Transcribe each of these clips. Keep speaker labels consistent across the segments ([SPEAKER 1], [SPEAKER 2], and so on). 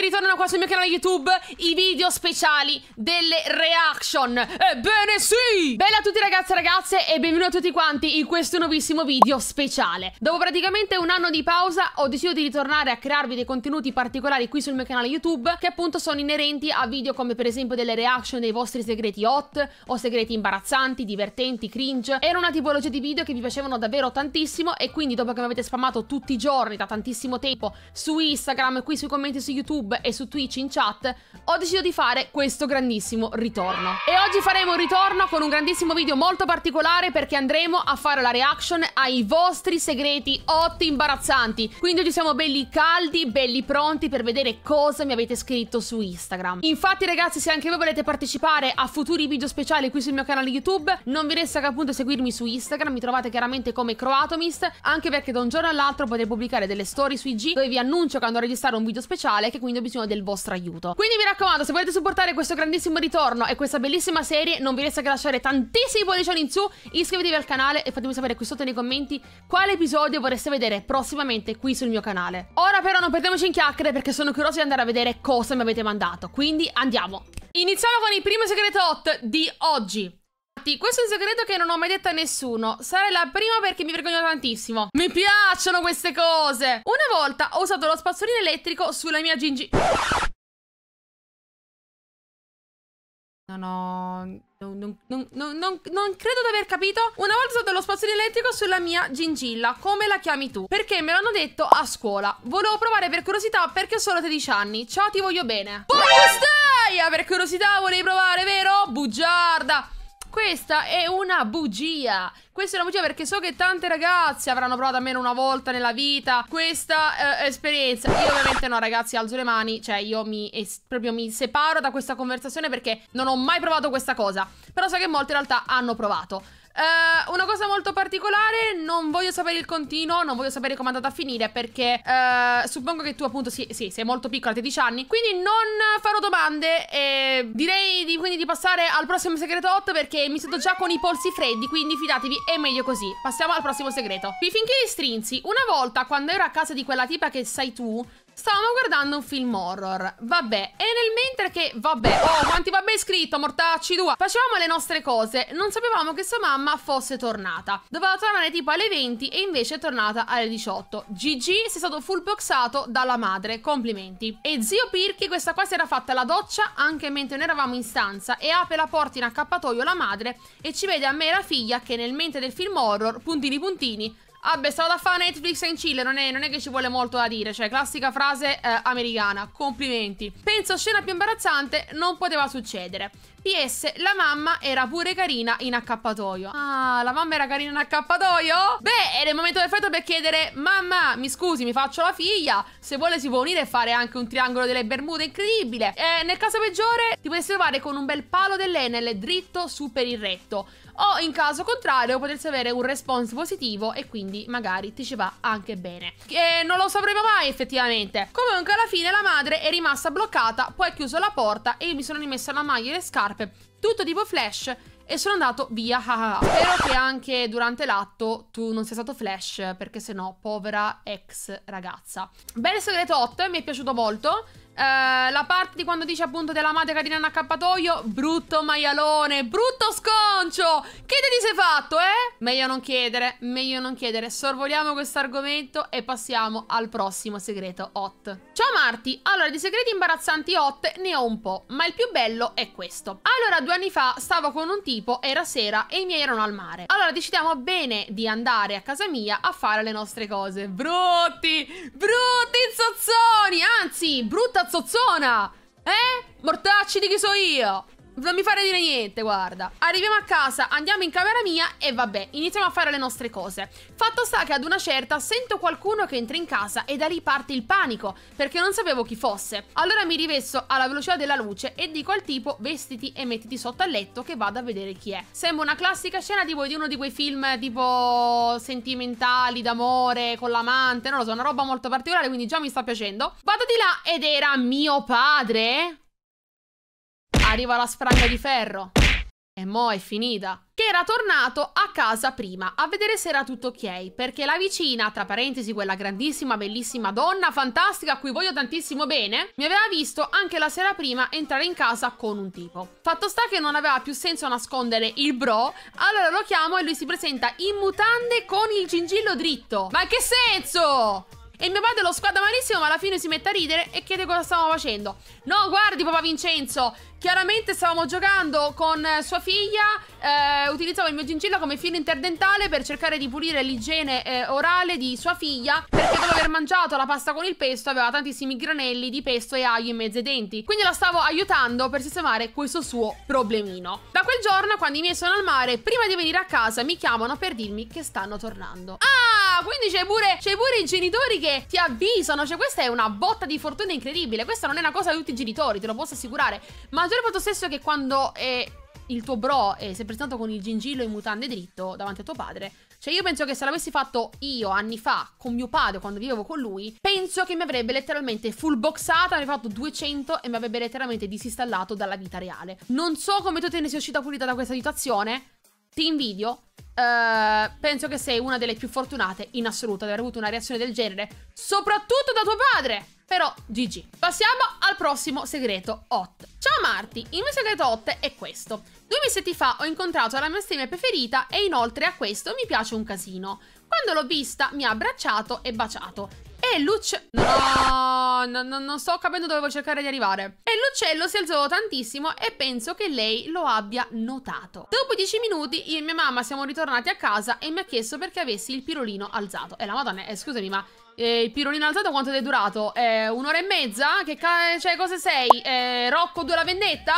[SPEAKER 1] che ritornano qua sul mio canale YouTube i video speciali delle reaction. Ebbene sì! Bella a tutti ragazzi e ragazze e benvenuti a tutti quanti in questo nuovissimo video speciale. Dopo praticamente un anno di pausa ho deciso di ritornare a crearvi dei contenuti particolari qui sul mio canale YouTube che appunto sono inerenti a video come per esempio delle reaction dei vostri segreti hot o segreti imbarazzanti, divertenti, cringe. Era una tipologia di video che vi piacevano davvero tantissimo e quindi dopo che mi avete spammato tutti i giorni da tantissimo tempo su Instagram, qui sui commenti su YouTube YouTube e su Twitch in chat, ho deciso di fare questo grandissimo ritorno. E oggi faremo un ritorno con un grandissimo video molto particolare perché andremo a fare la reaction ai vostri segreti 8 imbarazzanti. Quindi oggi siamo belli caldi, belli pronti per vedere cosa mi avete scritto su Instagram. Infatti ragazzi se anche voi volete partecipare a futuri video speciali qui sul mio canale YouTube, non vi resta che appunto seguirmi su Instagram, mi trovate chiaramente come Croatomist, anche perché da un giorno all'altro potrei pubblicare delle storie su IG dove vi annuncio che andrò a registrare un video speciale che quindi abbiamo bisogno del vostro aiuto. Quindi mi raccomando, se volete supportare questo grandissimo ritorno e questa bellissima serie, non vi resta che lasciare tantissimi pollicioni in su, iscrivetevi al canale e fatemi sapere qui sotto nei commenti quale episodio vorreste vedere prossimamente qui sul mio canale. Ora però non perdiamoci in chiacchiere perché sono curioso di andare a vedere cosa mi avete mandato, quindi andiamo! Iniziamo con il primo segreto hot di oggi. Questo è un segreto che non ho mai detto a nessuno. Sarei la prima perché mi vergogno tantissimo. Mi piacciono queste cose. Una volta ho usato lo spazzolino elettrico sulla mia gingi... No, no, non, non, non, non, credo di aver capito. Una volta usato lo spazzolino elettrico sulla mia gingilla, come la chiami tu? Perché me l'hanno detto a scuola. Volevo provare per curiosità perché ho solo 13 anni. Ciao, ti voglio bene. Porca staia! Ah, per curiosità volevi provare, vero? Bugiarda! Questa è una bugia. Questa è una bugia perché so che tante ragazze avranno provato almeno una volta nella vita questa eh, esperienza. Io ovviamente no, ragazzi, alzo le mani. Cioè, io mi, proprio mi separo da questa conversazione perché non ho mai provato questa cosa. Però so che molte in realtà hanno provato. Uh, una cosa molto particolare, non voglio sapere il continuo, non voglio sapere come è andata a finire perché uh, suppongo che tu appunto sì, sì, sei molto piccola, 13 anni, quindi non farò domande e direi di, quindi di passare al prossimo segreto hot perché mi sento già con i polsi freddi, quindi fidatevi, è meglio così. Passiamo al prossimo segreto. Vi finché li strinzi, una volta quando ero a casa di quella tipa che sai tu, Stavamo guardando un film horror. Vabbè, e nel mentre che... Vabbè, oh, quanti vabbè scritto, mortacci tua. Facevamo le nostre cose, non sapevamo che sua mamma fosse tornata. Doveva tornare tipo alle 20 e invece è tornata alle 18. GG si è stato full boxato dalla madre, complimenti. E zio Pirchi, questa qua si era fatta la doccia anche mentre noi eravamo in stanza e apre la porta in accappatoio la madre e ci vede a me e la figlia che nel mentre del film horror, puntini puntini, Vabbè, ah, stavo da fare Netflix in Cile, non è, non è, che ci vuole molto da dire, cioè classica frase eh, americana, complimenti. Penso scena più imbarazzante non poteva succedere. PS, la mamma era pure carina in accappatoio. Ah, la mamma era carina in accappatoio? Beh, era il momento perfetto per chiedere, mamma, mi scusi, mi faccio la figlia. Se vuole si può unire e fare anche un triangolo delle Bermude incredibile. Eh, nel caso peggiore, ti potresti trovare con un bel palo dell'Enel dritto su per il retto. O in caso contrario, potresti avere un response positivo e quindi magari ti ci va anche bene. E eh, non lo sapremo mai effettivamente. Comunque alla fine la madre è rimasta bloccata, poi ha chiuso la porta e io mi sono rimessa la maglia e le scarpe scarpe. Tutto tipo flash e sono andato via. Spero che anche durante l'atto tu non sia stato flash, perché sennò povera ex ragazza. Bel segreto 8, mi è piaciuto molto. Eh, la parte di quando dice appunto della madre carina in accappatoio, brutto maialone, brutto sconcio! Che te ti sei fatto, eh? Meglio non chiedere, meglio non chiedere. Sorvoliamo questo argomento e passiamo al prossimo segreto hot. Ciao Marti, allora di segreti imbarazzanti hot ne ho un po', ma il più bello è questo. Allora due anni fa stavo con un tipo, era sera e i miei erano al mare. Allora decidiamo bene di andare a casa mia a fare le nostre cose. Brutti, brutti zozzoni, anzi brutta zozzona! Eh? Mortacci di chi so io! non mi fare dire niente, guarda. Arriviamo a casa, andiamo in camera mia e vabbè, iniziamo a fare le nostre cose. Fatto sta che ad una certa sento qualcuno che entra in casa e da lì parte il panico, perché non sapevo chi fosse. Allora mi rivesto alla velocità della luce e dico al tipo vestiti e mettiti sotto al letto che vado a vedere chi è. Sembra una classica scena tipo di uno di quei film tipo sentimentali, d'amore, con l'amante, non lo so, una roba molto particolare, quindi già mi sta piacendo. Vado di là ed era mio padre arriva la spranga di ferro. E mo' è finita. Che era tornato a casa prima a vedere se era tutto ok, perché la vicina, tra parentesi quella grandissima, bellissima donna fantastica a cui voglio tantissimo bene, mi aveva visto anche la sera prima entrare in casa con un tipo. Fatto sta che non aveva più senso nascondere il bro, allora lo chiamo e lui si presenta in mutande con il gingillo dritto. Ma che senso? E mio padre lo squadra malissimo, ma alla fine si mette a ridere e chiede cosa stavamo facendo. No, guardi, papà Vincenzo, chiaramente stavamo giocando con eh, sua figlia. Eh, utilizzavo il mio gingillo come filo interdentale per cercare di pulire l'igiene eh, orale di sua figlia. Perché dopo aver mangiato la pasta con il pesto, aveva tantissimi granelli di pesto e aglio in mezzo ai denti. Quindi la stavo aiutando per sistemare questo suo problemino. Da quel giorno, quando i miei sono al mare, prima di venire a casa, mi chiamano per dirmi che stanno tornando. Ah! quindi c'è pure, pure, i genitori che ti avvisano. Cioè, questa è una botta di fortuna incredibile. Questa non è una cosa di tutti i genitori, te lo posso assicurare. Ma già il fatto stesso che quando è il tuo bro e si è presentato con il gingillo in mutande dritto davanti a tuo padre, cioè, io penso che se l'avessi fatto io anni fa con mio padre quando vivevo con lui, penso che mi avrebbe letteralmente full boxata, avrei fatto 200 e mi avrebbe letteralmente disinstallato dalla vita reale. Non so come tu te ne sei uscita pulita da questa situazione ti invidio. Uh, penso che sei una delle più fortunate in assoluto ad aver avuto una reazione del genere, soprattutto da tuo padre. Però, GG. Passiamo al prossimo segreto hot. Ciao Marti, il mio segreto hot è questo. Due mesi fa ho incontrato la mia stima preferita e inoltre a questo mi piace un casino. Quando l'ho vista mi ha abbracciato e baciato. E l'uccello... No, no, no, non sto capendo dove devo cercare di arrivare. E l'uccello si alzò tantissimo e penso che lei lo abbia notato. Dopo dieci minuti io e mia mamma siamo ritornati a casa e mi ha chiesto perché avessi il pirolino alzato. E la madonna, eh, scusami, ma eh, il pirolino alzato quanto ti è durato? Eh, un'ora e mezza? Che ca- cioè, cosa sei? Eh, Rocco due la vendetta?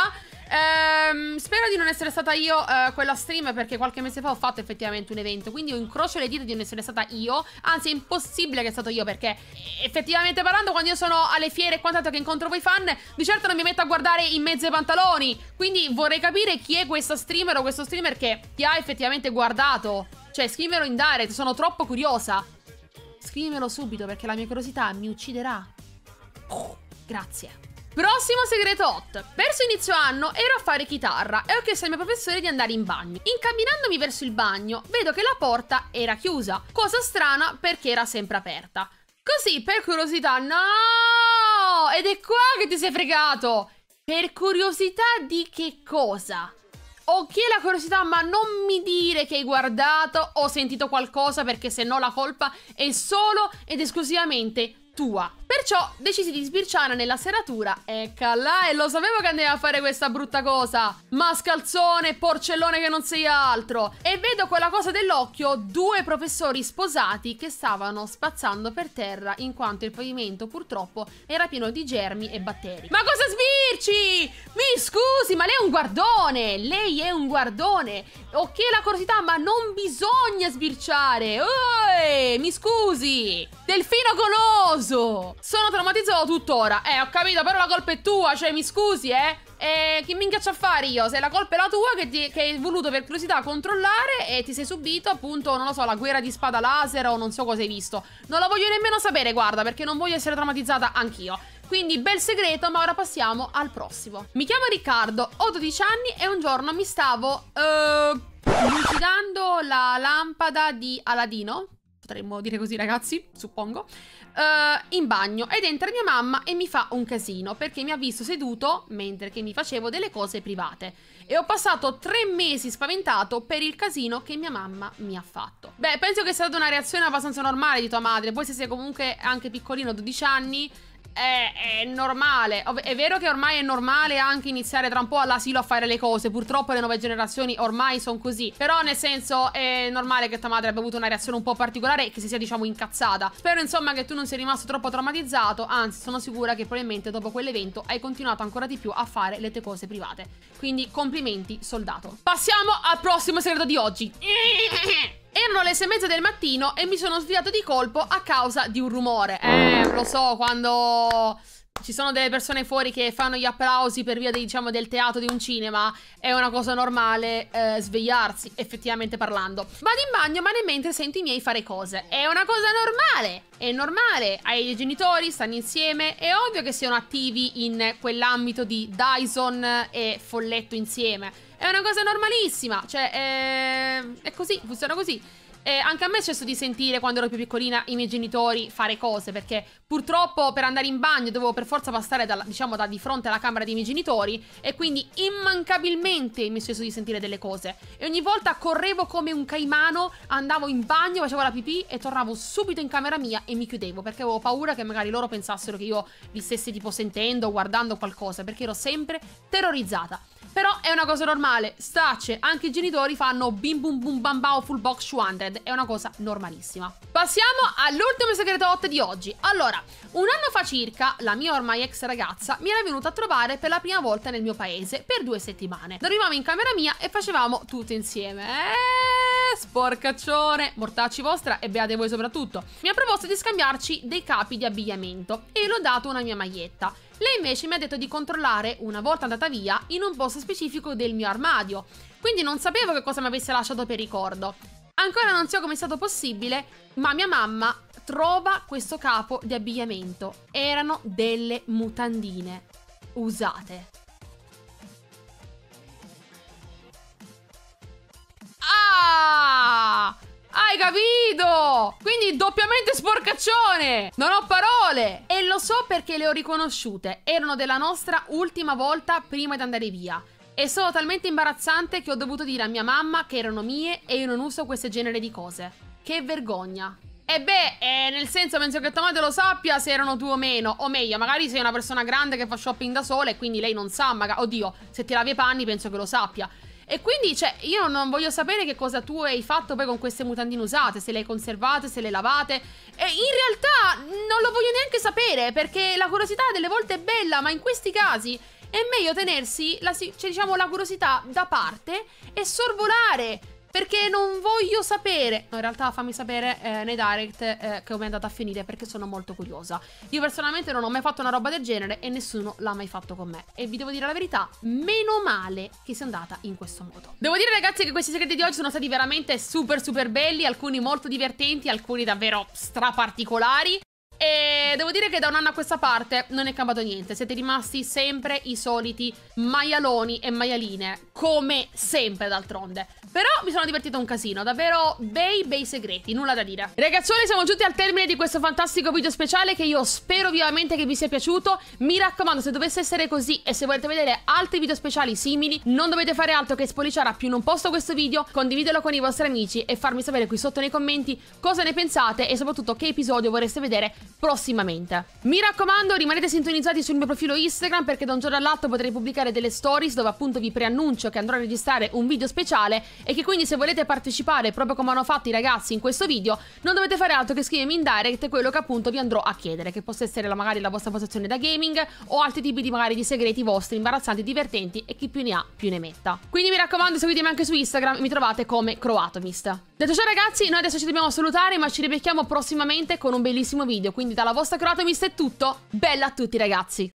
[SPEAKER 1] Ehm, spero di non essere stata io eh, quella stream perché qualche mese fa ho fatto effettivamente un evento. Quindi io incrocio le dita di non essere stata io. Anzi, è impossibile che sia stato io perché eh, effettivamente parlando, quando io sono alle fiere e quant'altro che incontro voi fan, di certo non mi metto a guardare in mezzo ai pantaloni. Quindi vorrei capire chi è questa streamer o questo streamer che ti ha effettivamente guardato. Cioè, scrivimelo in direct, sono troppo curiosa. Scrivimelo subito perché la mia curiosità mi ucciderà. Oh, grazie. Prossimo segreto hot. Verso inizio anno ero a fare chitarra e ho chiesto al mio professore di andare in bagno. Incamminandomi verso il bagno, vedo che la porta era chiusa, cosa strana perché era sempre aperta. Così, per curiosità, no! Ed è qua che ti sei fregato! Per curiosità di che cosa? Ok la curiosità, ma non mi dire che hai guardato o sentito qualcosa perché se no la colpa è solo ed esclusivamente tua. Perciò decisi di sbirciare nella serratura. Eccala, e lo sapevo che andava a fare questa brutta cosa. Mascalzone, porcellone che non sei altro. E vedo quella cosa dell'occhio, due professori sposati che stavano spazzando per terra in quanto il pavimento purtroppo era pieno di germi e batteri. Ma cosa sbirci? Mi scusi, ma lei è un guardone! Lei è un guardone! Ok la curiosità, ma non bisogna sbirciare! Oi, mi scusi! Delfino con pauroso! Sono traumatizzato tuttora. Eh, ho capito, però la colpa è tua, cioè mi scusi, eh. Eh, che minchia c'ho a fare io? Se la colpa è la tua che, ti, che, hai voluto per curiosità controllare e ti sei subito appunto, non lo so, la guerra di spada laser o non so cosa hai visto. Non la voglio nemmeno sapere, guarda, perché non voglio essere traumatizzata anch'io. Quindi bel segreto, ma ora passiamo al prossimo. Mi chiamo Riccardo, ho 12 anni e un giorno mi stavo... Eh, lucidando la lampada di Aladino potremmo dire così ragazzi, suppongo, uh, in bagno ed entra mia mamma e mi fa un casino perché mi ha visto seduto mentre che mi facevo delle cose private e ho passato tre mesi spaventato per il casino che mia mamma mi ha fatto. Beh, penso che sia stata una reazione abbastanza normale di tua madre, poi se sei comunque anche piccolino, 12 anni, è, è, normale. È vero che ormai è normale anche iniziare tra un po' all'asilo a fare le cose. Purtroppo le nuove generazioni ormai sono così. Però, nel senso, è normale che tua madre abbia avuto una reazione un po' particolare e che si sia, diciamo, incazzata. Spero, insomma, che tu non sia rimasto troppo traumatizzato. Anzi, sono sicura che probabilmente dopo quell'evento hai continuato ancora di più a fare le tue cose private. Quindi, complimenti, soldato. Passiamo al prossimo segreto di oggi. Erano le sei e mezza del mattino e mi sono svegliato di colpo a causa di un rumore. Eh, lo so, quando ci sono delle persone fuori che fanno gli applausi per via diciamo, del teatro di un cinema, è una cosa normale eh, svegliarsi, effettivamente parlando. Vado in bagno, ma nel mentre sento i miei fare cose. È una cosa normale, è normale. Hai i genitori, stanno insieme, è ovvio che siano attivi in quell'ambito di Dyson e Folletto insieme. È una cosa normalissima, cioè eh, è così, funziona così. Eh, anche a me è successo di sentire quando ero più piccolina i miei genitori fare cose, perché purtroppo per andare in bagno dovevo per forza passare dalla, diciamo, da di fronte alla camera dei miei genitori e quindi immancabilmente mi è successo di sentire delle cose. E ogni volta correvo come un caimano, andavo in bagno, facevo la pipì e tornavo subito in camera mia e mi chiudevo, perché avevo paura che magari loro pensassero che io li stessi tipo sentendo o guardando qualcosa, perché ero sempre terrorizzata. Però è una cosa normale, stacce, anche i genitori fanno bim bum bum bam bao full box 100. Limited è una cosa normalissima. Passiamo all'ultimo segreto hot di oggi. Allora, un anno fa circa, la mia ormai ex ragazza mi era venuta a trovare per la prima volta nel mio paese per due settimane. Dormivamo in camera mia e facevamo tutto insieme. Eeeh, sporcaccione, mortacci vostra e beate voi soprattutto. Mi ha proposto di scambiarci dei capi di abbigliamento e l'ho dato una mia maglietta. Lei invece mi ha detto di controllare, una volta andata via, in un posto specifico del mio armadio quindi non sapevo che cosa mi avesse lasciato per ricordo. Ancora non so come è stato possibile, ma mia mamma trova questo capo di abbigliamento. Erano delle mutandine usate. Ah! Hai capito? Quindi doppiamente sporcaccione! Non ho parole! E lo so perché le ho riconosciute. Erano della nostra ultima volta prima di andare via. E sono talmente imbarazzante che ho dovuto dire a mia mamma che erano mie e io non uso questo genere di cose. Che vergogna. E beh, eh, nel senso penso che tua madre lo sappia se erano tu o meno. O meglio, magari sei una persona grande che fa shopping da sola e quindi lei non sa, magari... Oddio, se ti lavi i panni penso che lo sappia. E quindi, cioè, io non voglio sapere che cosa tu hai fatto poi con queste mutandine usate, se le hai conservate, se le lavate. E in realtà non lo voglio neanche sapere, perché la curiosità delle volte è bella, ma in questi casi è meglio tenersi la, cioè, diciamo, la curiosità da parte e sorvolare. Perché non voglio sapere. No, in realtà fammi sapere eh, nei direct eh, come è andata a finire perché sono molto curiosa. Io personalmente non ho mai fatto una roba del genere e nessuno l'ha mai fatto con me. E vi devo dire la verità, meno male che sia andata in questo modo. Devo dire ragazzi che questi segreti di oggi sono stati veramente super super belli, alcuni molto divertenti, alcuni davvero straparticolari. E devo dire che da un anno a questa parte non è cambiato niente, siete rimasti sempre i soliti maialoni e maialine, come sempre d'altronde. Però mi sono divertito un casino, davvero bei bei segreti, nulla da dire. Ragazzuoli, siamo giunti al termine di questo fantastico video speciale che io spero vivamente che vi sia piaciuto. Mi raccomando, se dovesse essere così e se volete vedere altri video speciali simili, non dovete fare altro che spolliciare a più non posto questo video, condividelo con i vostri amici e farmi sapere qui sotto nei commenti cosa ne pensate e soprattutto che episodio vorreste vedere prossimamente. Mi raccomando, rimanete sintonizzati sul mio profilo Instagram perché da un giorno all'altro potrei pubblicare delle stories dove appunto vi preannuncio che andrò a registrare un video speciale e che quindi se volete partecipare proprio come hanno fatto i ragazzi in questo video, non dovete fare altro che scrivermi in direct quello che appunto vi andrò a chiedere, che possa essere la, magari la vostra posizione da gaming o altri tipi di magari di segreti vostri imbarazzanti, divertenti e chi più ne ha più ne metta. Quindi mi raccomando, seguitemi anche su Instagram, mi trovate come Croatomist. Detto ciò ragazzi, noi adesso ci dobbiamo salutare ma ci ribecchiamo prossimamente con un bellissimo video, quindi dalla vostra Croatomis è tutto, bella a tutti ragazzi!